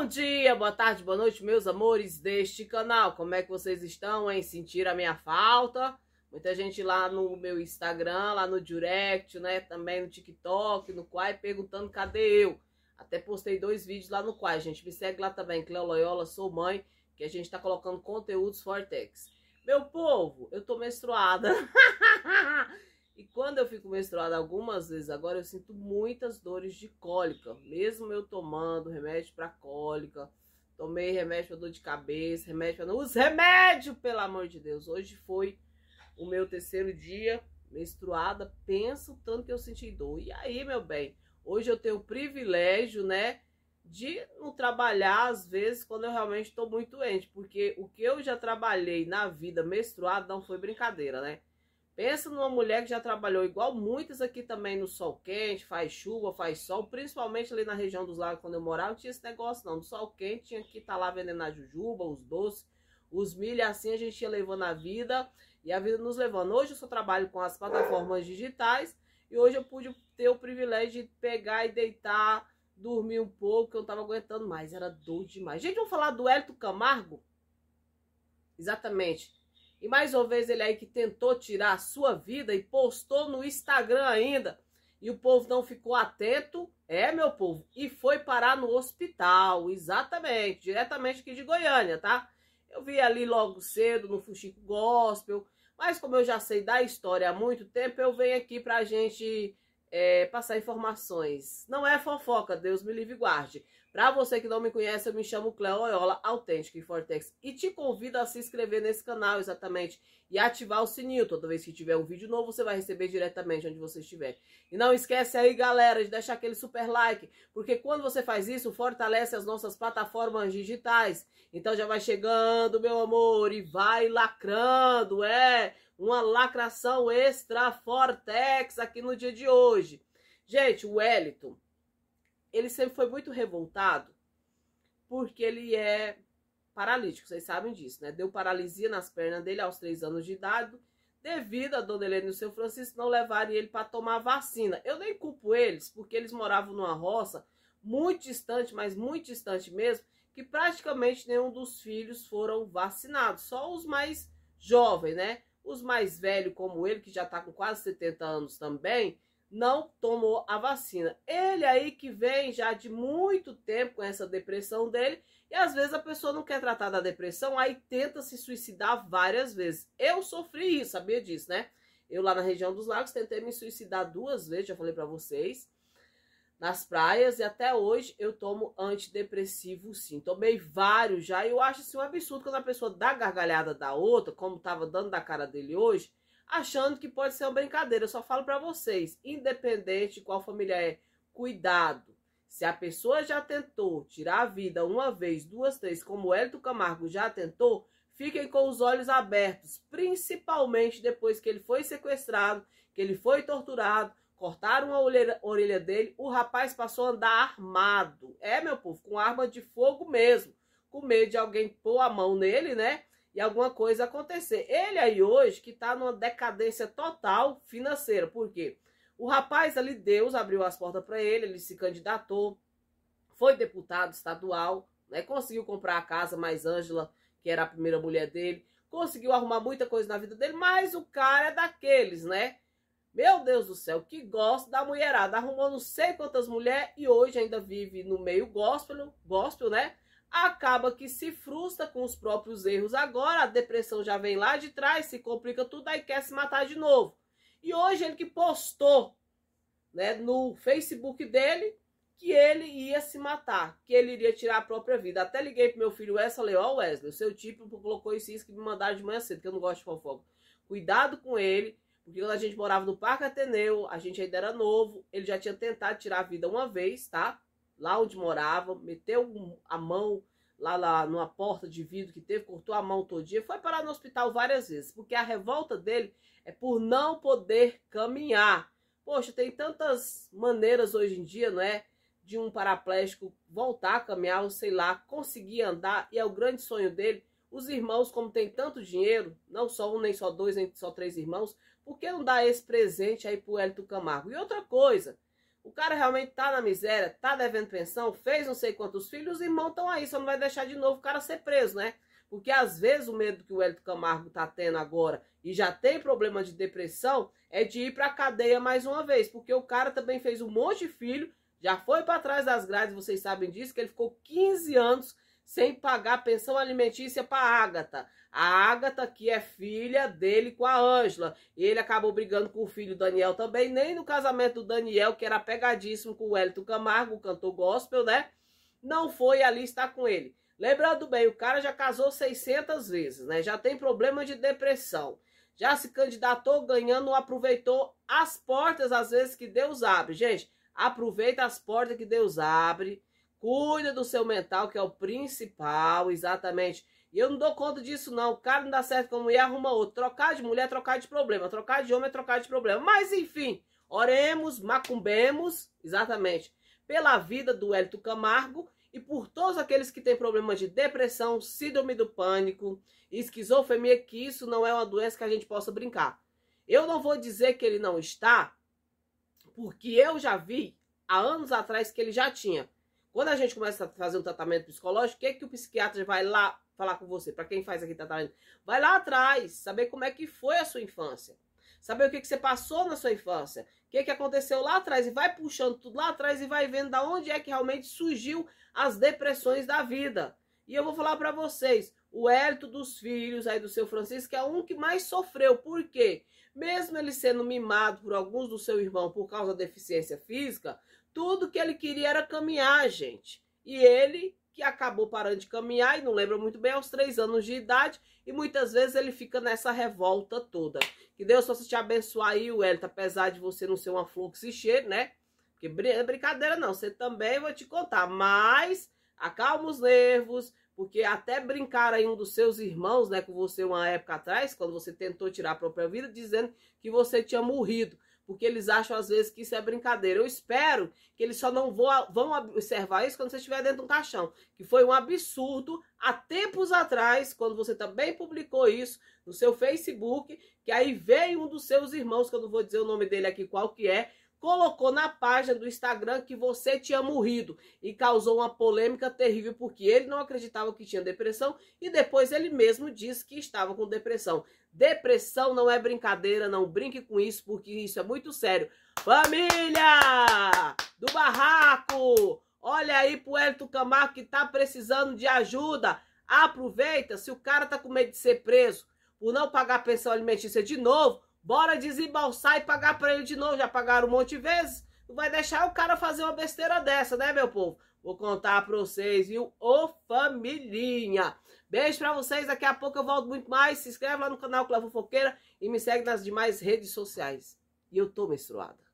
Bom dia, boa tarde, boa noite, meus amores deste canal. Como é que vocês estão, hein? Sentiram a minha falta? Muita gente lá no meu Instagram, lá no direct, né? Também no TikTok, no Quai, perguntando cadê eu. Até postei dois vídeos lá no Quai, gente. Me segue lá também, Cleo Loyola, sou mãe, que a gente tá colocando conteúdos Fortex. Meu povo, eu tô menstruada. E quando eu fico menstruada algumas vezes agora, eu sinto muitas dores de cólica. Mesmo eu tomando remédio para cólica, tomei remédio para dor de cabeça, remédio para... Os remédios, pelo amor de Deus! Hoje foi o meu terceiro dia menstruada. Pensa o tanto que eu senti dor. E aí, meu bem, hoje eu tenho o privilégio, né? de não trabalhar às vezes quando eu realmente estou muito doente, porque o que eu já trabalhei na vida menstruada não foi brincadeira, né? Pensa numa mulher que já trabalhou igual muitas aqui também no sol quente, faz chuva, faz sol, principalmente ali na região dos lagos quando eu morava, não tinha esse negócio não, no sol quente tinha que estar tá lá vendendo a jujuba, os doces, os milho, assim a gente ia levando a vida e a vida nos levando. Hoje eu só trabalho com as plataformas digitais e hoje eu pude ter o privilégio de pegar e deitar, dormir um pouco, que eu não estava aguentando mais, era dor demais. Gente, vamos falar do Hélio Camargo? Exatamente. E mais uma vez ele aí que tentou tirar a sua vida e postou no Instagram ainda. E o povo não ficou atento, é meu povo, e foi parar no hospital, exatamente, diretamente aqui de Goiânia, tá? Eu vi ali logo cedo no Fuxico Gospel, mas como eu já sei da história há muito tempo, eu venho aqui pra gente é, passar informações. Não é fofoca, Deus me livre e guarde. Para você que não me conhece, eu me chamo Cleo Oiola, autêntico Fortex, e te convido a se inscrever nesse canal, exatamente, e ativar o sininho. Toda vez que tiver um vídeo novo, você vai receber diretamente onde você estiver. E não esquece aí, galera, de deixar aquele super like, porque quando você faz isso, fortalece as nossas plataformas digitais. Então já vai chegando, meu amor, e vai lacrando, é uma lacração extra Fortex aqui no dia de hoje. Gente, o Wellington ele sempre foi muito revoltado porque ele é paralítico, vocês sabem disso, né? Deu paralisia nas pernas dele aos três anos de idade, devido a Dona Helena e o seu Francisco não levarem ele para tomar vacina. Eu nem culpo eles, porque eles moravam numa roça muito distante, mas muito distante mesmo, que praticamente nenhum dos filhos foram vacinados, só os mais jovens, né? Os mais velhos, como ele, que já está com quase 70 anos também, não tomou a vacina. Ele aí que vem já de muito tempo com essa depressão dele, e às vezes a pessoa não quer tratar da depressão, aí tenta se suicidar várias vezes. Eu sofri isso, sabia disso, né? Eu lá na região dos lagos tentei me suicidar duas vezes, já falei para vocês, nas praias, e até hoje eu tomo antidepressivo sim. Tomei vários já, e eu acho assim um absurdo quando a pessoa dá gargalhada da outra, como tava dando da cara dele hoje, achando que pode ser uma brincadeira. Eu só falo para vocês, independente de qual família é, cuidado. Se a pessoa já tentou tirar a vida uma vez, duas, três, como o Hélio Camargo já tentou, fiquem com os olhos abertos, principalmente depois que ele foi sequestrado, que ele foi torturado, cortaram a orelha, orelha dele, o rapaz passou a andar armado. É, meu povo, com arma de fogo mesmo, com medo de alguém pôr a mão nele, né? e alguma coisa acontecer. Ele aí hoje que está numa decadência total financeira. Por quê? O rapaz ali, Deus abriu as portas para ele, ele se candidatou, foi deputado estadual, né? conseguiu comprar a casa, mais Ângela, que era a primeira mulher dele, conseguiu arrumar muita coisa na vida dele, mas o cara é daqueles, né? Meu Deus do céu, que gosta da mulherada. Arrumou não sei quantas mulheres e hoje ainda vive no meio gospel, gospel, né? acaba que se frustra com os próprios erros. Agora a depressão já vem lá de trás, se complica tudo, aí quer se matar de novo. E hoje ele que postou né, no Facebook dele que ele ia se matar, que ele iria tirar a própria vida. Até liguei pro meu filho Wesley, falei, ó oh, Wesley, o seu tipo colocou isso, isso que me mandaram de manhã cedo, que eu não gosto de fofoca. Cuidado com ele, porque quando a gente morava no Parque Ateneu, a gente ainda era novo, ele já tinha tentado tirar a vida uma vez, tá? lá onde morava, meteu a mão lá, lá numa porta de vidro que teve, cortou a mão todo dia, foi parar no hospital várias vezes, porque a revolta dele é por não poder caminhar. Poxa, tem tantas maneiras hoje em dia, não é? De um paraplégico voltar a caminhar, ou sei lá, conseguir andar, e é o grande sonho dele. Os irmãos, como tem tanto dinheiro, não só um, nem só dois, nem só três irmãos, por que não dar esse presente aí pro Hélio Camargo? E outra coisa, o cara realmente tá na miséria, tá devendo pensão, fez não sei quantos filhos e montam aí, só não vai deixar de novo o cara ser preso, né? Porque às vezes o medo que o Hélio Camargo tá tendo agora e já tem problema de depressão é de ir pra cadeia mais uma vez, porque o cara também fez um monte de filho, já foi para trás das grades, vocês sabem disso, que ele ficou 15 anos sem pagar pensão alimentícia para a Ágata. A Ágata, que é filha dele com a Ângela. Ele acabou brigando com o filho Daniel também, nem no casamento do Daniel, que era pegadíssimo com o Wellington Camargo, o cantor gospel, né? Não foi ali estar com ele. Lembrando bem, o cara já casou 600 vezes, né? Já tem problema de depressão. Já se candidatou ganhando, aproveitou as portas às vezes que Deus abre. Gente, aproveita as portas que Deus abre Cuida do seu mental, que é o principal, exatamente. E eu não dou conta disso, não. O cara não dá certo com a mulher, arruma outro. Trocar de mulher é trocar de problema. Trocar de homem é trocar de problema. Mas, enfim, oremos, macumbemos, exatamente, pela vida do Hélito Camargo e por todos aqueles que têm problemas de depressão, síndrome do pânico, esquizofrenia, que isso não é uma doença que a gente possa brincar. Eu não vou dizer que ele não está, porque eu já vi há anos atrás que ele já tinha. Quando a gente começa a fazer um tratamento psicológico, o que, é que o psiquiatra vai lá falar com você? Para quem faz aqui tratamento, vai lá atrás, saber como é que foi a sua infância. Saber o que, é que você passou na sua infância, o que, é que aconteceu lá atrás, e vai puxando tudo lá atrás e vai vendo da onde é que realmente surgiu as depressões da vida. E eu vou falar para vocês, o hérito dos filhos aí do seu Francisco é um que mais sofreu. Por quê? Mesmo ele sendo mimado por alguns do seu irmão por causa da deficiência física, tudo que ele queria era caminhar, gente. E ele que acabou parando de caminhar e não lembra muito bem aos três anos de idade e muitas vezes ele fica nessa revolta toda. Que Deus possa te abençoar aí, Wellington, apesar de você não ser uma flor que se cheira, né? Porque é brincadeira não, você também vou te contar, mas acalma os nervos, porque até brincar aí um dos seus irmãos, né, com você uma época atrás, quando você tentou tirar a própria vida, dizendo que você tinha morrido porque eles acham às vezes que isso é brincadeira. Eu espero que eles só não vão observar isso quando você estiver dentro de um caixão, que foi um absurdo há tempos atrás, quando você também publicou isso no seu Facebook, que aí veio um dos seus irmãos, que eu não vou dizer o nome dele aqui qual que é, colocou na página do Instagram que você tinha morrido e causou uma polêmica terrível porque ele não acreditava que tinha depressão e depois ele mesmo disse que estava com depressão. Depressão não é brincadeira, não brinque com isso porque isso é muito sério. Família do barraco, olha aí pro Elton Camargo que tá precisando de ajuda. Aproveita, se o cara tá com medo de ser preso por não pagar a pensão alimentícia de novo, Bora desembolsar e pagar pra ele de novo. Já pagaram um monte de vezes. Não vai deixar o cara fazer uma besteira dessa, né, meu povo? Vou contar para vocês, viu? Ô familhinha! Beijo para vocês. Daqui a pouco eu volto muito mais. Se inscreve lá no canal Clevo Foqueira e me segue nas demais redes sociais. E eu tô menstruada.